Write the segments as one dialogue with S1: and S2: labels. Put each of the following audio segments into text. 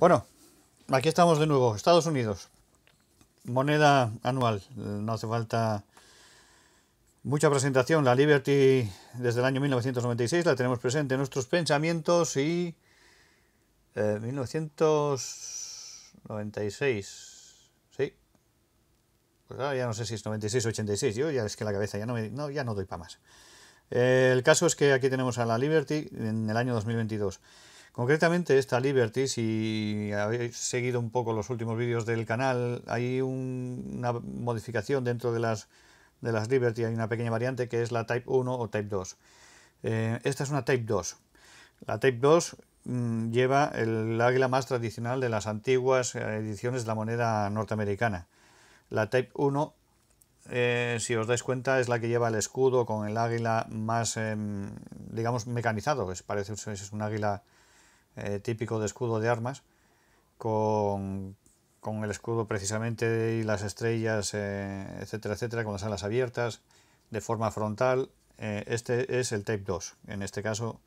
S1: Bueno, aquí estamos de nuevo, Estados Unidos. Moneda anual, no hace falta mucha presentación. La Liberty desde el año 1996 la tenemos presente en nuestros pensamientos y 1996. Eh, sí. Pues ahora ya no sé si es 96 o 86. Yo ya es que la cabeza ya no, ya no doy para más. el caso es que aquí tenemos a la Liberty en el año 2022. Concretamente esta Liberty, si habéis seguido un poco los últimos vídeos del canal, hay una modificación dentro de las, de las Liberty, hay una pequeña variante que es la Type 1 o Type 2. Eh, esta es una Type 2. La Type 2 mm, lleva el águila más tradicional de las antiguas eh, ediciones de la moneda norteamericana. La Type 1 eh, si os dais cuenta, es la que lleva el escudo con el águila más, em, digamos, mecanizado. parece es un águila eh, típico de escudo de armas, con, el escudo precisamente y las estrellas, eh, etcétera, etcétera, con las alas abiertas, de forma frontal. Eh, este es el Type 2, en este caso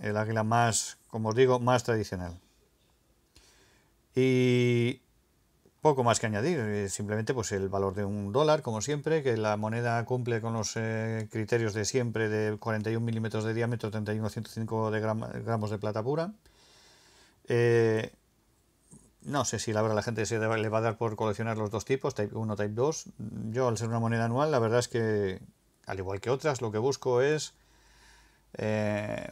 S1: el águila más, como os digo, más tradicional. Y poco más que añadir, eh, simplemente pues el valor de un dólar, como siempre, que la moneda cumple con los eh, criterios de siempre de 41 milímetros de diámetro, 31 105 de gramos de plata pura. Eh, no sé si la verdad la gente se le va a dar por coleccionar los dos tipos, Type 1, Type 2. Yo, al ser una moneda anual, la verdad es que, al igual que otras, lo que busco es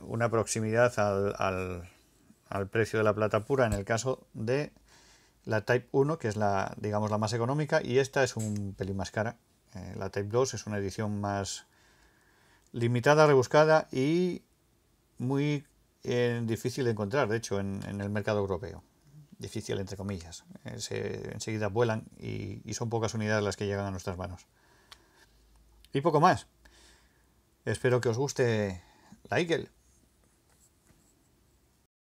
S1: una proximidad al, al precio de la plata pura en el caso de la Type 1, que es la, digamos, la más económica, y esta es un pelín más cara. Eh, la Type 2 es una edición más limitada, rebuscada y muy eh, difícil de encontrar, de hecho, en, el mercado europeo. Difícil, entre comillas. Eh, enseguida vuelan y, son pocas unidades las que llegan a nuestras manos. Y poco más. Espero que os guste la Eagle.